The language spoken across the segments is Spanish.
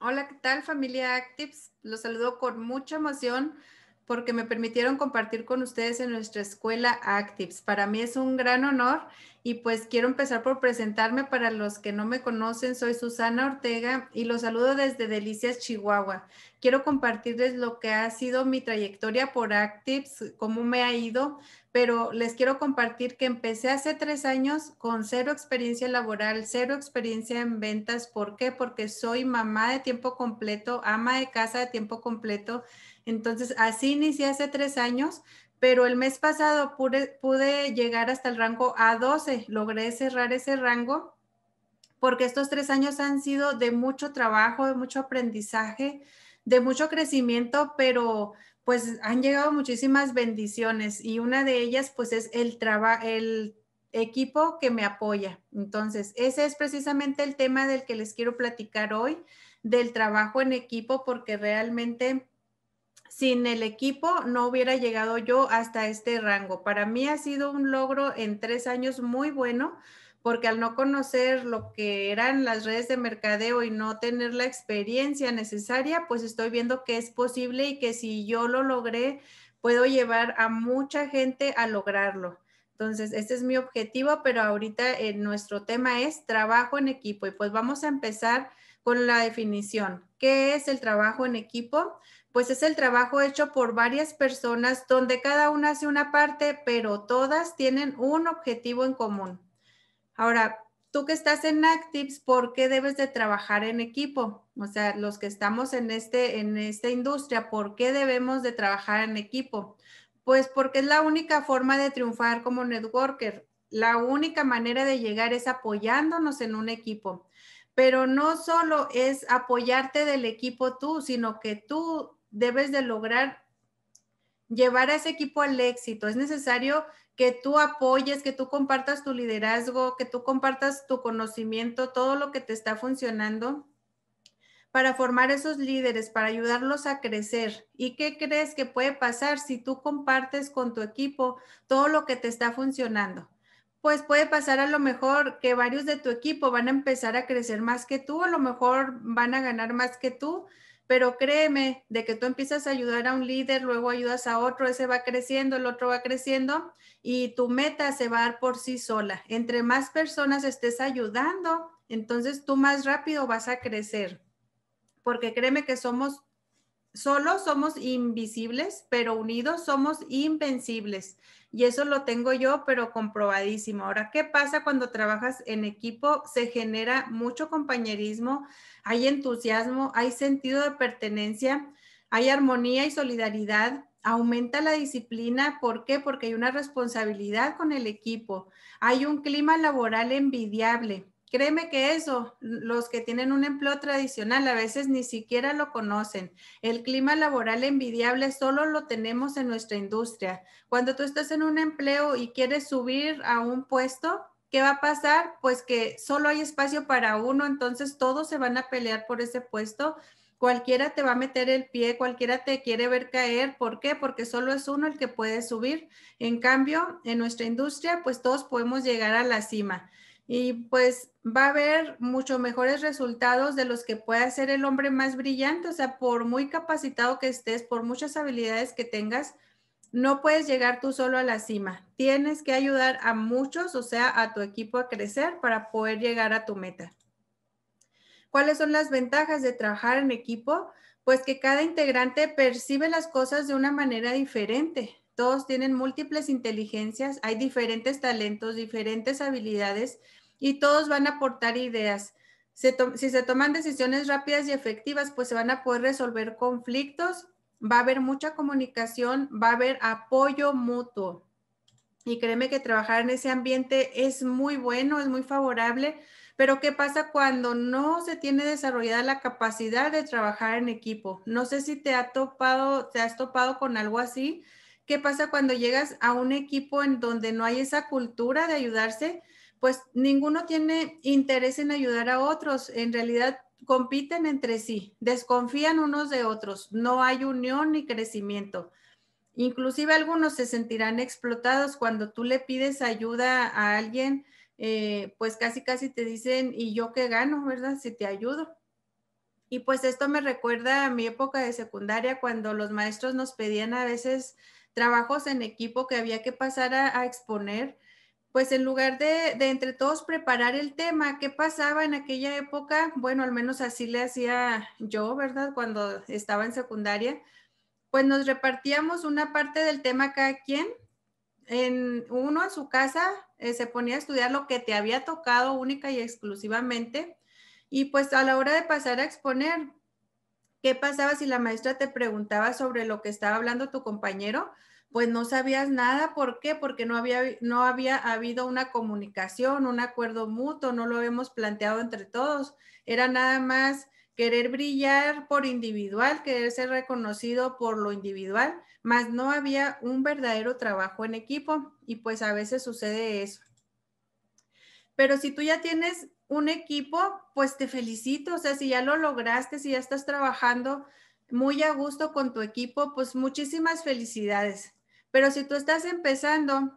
Hola, ¿qué tal familia Actives? Los saludo con mucha emoción porque me permitieron compartir con ustedes en nuestra escuela Actives. Para mí es un gran honor y pues quiero empezar por presentarme para los que no me conocen. Soy Susana Ortega y los saludo desde Delicias, Chihuahua. Quiero compartirles lo que ha sido mi trayectoria por Actives, cómo me ha ido, pero les quiero compartir que empecé hace tres años con cero experiencia laboral, cero experiencia en ventas. ¿Por qué? Porque soy mamá de tiempo completo, ama de casa de tiempo completo. Entonces, así inicié hace tres años, pero el mes pasado pude, llegar hasta el rango A12, logré cerrar ese rango porque estos tres años han sido de mucho trabajo, de mucho aprendizaje, de mucho crecimiento, pero pues han llegado muchísimas bendiciones y una de ellas pues es el trabajo, el equipo que me apoya. Entonces, ese es precisamente el tema del que les quiero platicar hoy, del trabajo en equipo, porque realmente sin el equipo no hubiera llegado yo hasta este rango. Para mí ha sido un logro en tres años muy bueno porque al no conocer lo que eran las redes de mercadeo y no tener la experiencia necesaria, pues estoy viendo que es posible y que si yo lo logré, puedo llevar a mucha gente a lograrlo. Entonces, este es mi objetivo, pero ahorita eh, nuestro tema es trabajo en equipo y pues vamos a empezar con la definición. ¿Qué es el trabajo en equipo? Pues es el trabajo hecho por varias personas donde cada una hace una parte, pero todas tienen un objetivo en común. Ahora, tú que estás en Actives, ¿por qué debes de trabajar en equipo? O sea, los que estamos en, este, en esta industria, ¿por qué debemos de trabajar en equipo? Pues porque es la única forma de triunfar como networker. La única manera de llegar es apoyándonos en un equipo. Pero no solo es apoyarte del equipo tú, sino que tú debes de lograr llevar a ese equipo al éxito. Es necesario que tú apoyes, que tú compartas tu liderazgo, que tú compartas tu conocimiento, todo lo que te está funcionando para formar esos líderes, para ayudarlos a crecer. ¿Y qué crees que puede pasar si tú compartes con tu equipo todo lo que te está funcionando? Pues puede pasar a lo mejor que varios de tu equipo van a empezar a crecer más que tú, a lo mejor van a ganar más que tú, pero créeme, de que tú empiezas a ayudar a un líder, luego ayudas a otro, ese va creciendo, el otro va creciendo y tu meta se va a dar por sí sola. Entre más personas estés ayudando, entonces tú más rápido vas a crecer, porque créeme que somos Solo somos invisibles, pero unidos somos invencibles. Y eso lo tengo yo, pero comprobadísimo. Ahora, ¿qué pasa cuando trabajas en equipo? Se genera mucho compañerismo, hay entusiasmo, hay sentido de pertenencia, hay armonía y solidaridad, aumenta la disciplina. ¿Por qué? Porque hay una responsabilidad con el equipo, hay un clima laboral envidiable, Créeme que eso, los que tienen un empleo tradicional a veces ni siquiera lo conocen. El clima laboral envidiable solo lo tenemos en nuestra industria. Cuando tú estás en un empleo y quieres subir a un puesto, ¿qué va a pasar? Pues que solo hay espacio para uno, entonces todos se van a pelear por ese puesto. Cualquiera te va a meter el pie, cualquiera te quiere ver caer. ¿Por qué? Porque solo es uno el que puede subir. En cambio, en nuestra industria, pues todos podemos llegar a la cima y pues va a haber mucho mejores resultados de los que pueda ser el hombre más brillante. O sea, por muy capacitado que estés, por muchas habilidades que tengas, no puedes llegar tú solo a la cima. Tienes que ayudar a muchos, o sea, a tu equipo a crecer para poder llegar a tu meta. ¿Cuáles son las ventajas de trabajar en equipo? Pues que cada integrante percibe las cosas de una manera diferente todos tienen múltiples inteligencias, hay diferentes talentos, diferentes habilidades y todos van a aportar ideas. si se toman decisiones rápidas y efectivas, pues se van a poder resolver conflictos, va a haber mucha comunicación, va a haber apoyo mutuo. Y créeme que trabajar en ese ambiente es muy bueno, es muy favorable, pero ¿qué pasa cuando no se tiene desarrollada la capacidad de trabajar en equipo? No sé si te, ha topado, te has topado con algo así, ¿Qué pasa cuando llegas a un equipo en donde no hay esa cultura de ayudarse? Pues ninguno tiene interés en ayudar a otros. En realidad compiten entre sí, desconfían unos de otros, no hay unión ni crecimiento. Inclusive algunos se sentirán explotados cuando tú le pides ayuda a alguien, eh, pues casi casi te dicen, ¿y yo qué gano, verdad? Si te ayudo. Y pues esto me recuerda a mi época de secundaria cuando los maestros nos pedían a veces trabajos en equipo que había que pasar a, exponer, pues en lugar de, entre todos preparar el tema, ¿qué pasaba en aquella época? Bueno, al menos así le hacía yo, ¿verdad? Cuando estaba en secundaria, pues nos repartíamos una parte del tema cada quien. En, uno en su casa eh, se ponía a estudiar lo que te había tocado única y exclusivamente. Y pues a la hora de pasar a exponer, ¿Qué pasaba si la maestra te preguntaba sobre lo que estaba hablando tu compañero? Pues no sabías nada, ¿por qué? Porque no había, no había habido una comunicación, un acuerdo mutuo, no lo habíamos planteado entre todos. Era nada más querer brillar por individual, querer ser reconocido por lo individual, más no había un verdadero trabajo en equipo y pues a veces sucede eso. Pero si tú ya tienes un equipo, pues te felicito, o sea, si ya lo lograste, si ya estás trabajando muy a gusto con tu equipo, pues muchísimas felicidades. Pero si tú estás empezando,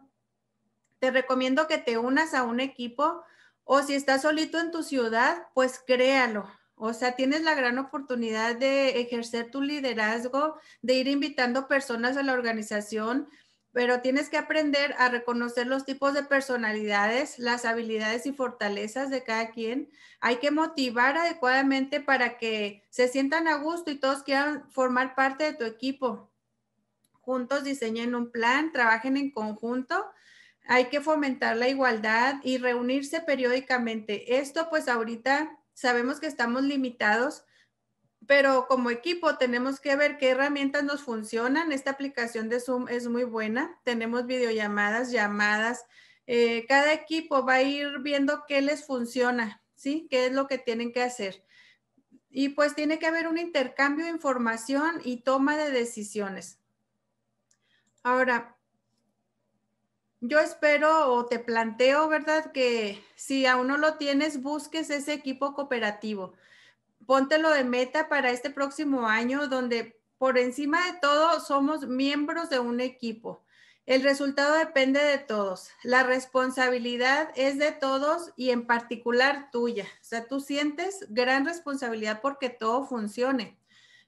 te recomiendo que te unas a un equipo o si estás solito en tu ciudad, pues créalo. O sea, tienes la gran oportunidad de ejercer tu liderazgo, de ir invitando personas a la organización pero tienes que aprender a reconocer los tipos de personalidades, las habilidades y fortalezas de cada quien. Hay que motivar adecuadamente para que se sientan a gusto y todos quieran formar parte de tu equipo. Juntos diseñen un plan, trabajen en conjunto. Hay que fomentar la igualdad y reunirse periódicamente. Esto pues ahorita sabemos que estamos limitados, pero como equipo tenemos que ver qué herramientas nos funcionan. Esta aplicación de Zoom es muy buena. Tenemos videollamadas, llamadas. Eh, cada equipo va a ir viendo qué les funciona, ¿sí? ¿Qué es lo que tienen que hacer? Y pues tiene que haber un intercambio de información y toma de decisiones. Ahora, yo espero o te planteo, ¿verdad? Que si aún no lo tienes, busques ese equipo cooperativo póntelo de meta para este próximo año, donde por encima de todo somos miembros de un equipo. El resultado depende de todos. La responsabilidad es de todos y en particular tuya. O sea, tú sientes gran responsabilidad porque todo funcione.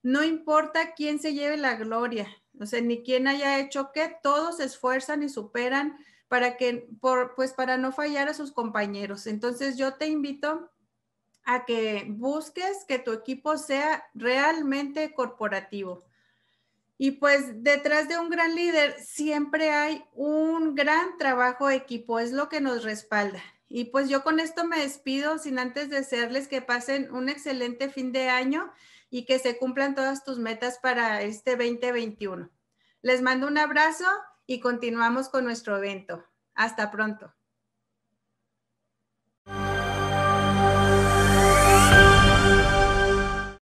No importa quién se lleve la gloria, o sea, ni quién haya hecho qué, todos se esfuerzan y superan para que, por, pues para no fallar a sus compañeros. Entonces yo te invito a que busques que tu equipo sea realmente corporativo. Y pues detrás de un gran líder siempre hay un gran trabajo equipo, es lo que nos respalda. Y pues yo con esto me despido sin antes desearles que pasen un excelente fin de año y que se cumplan todas tus metas para este 2021. Les mando un abrazo y continuamos con nuestro evento. Hasta pronto.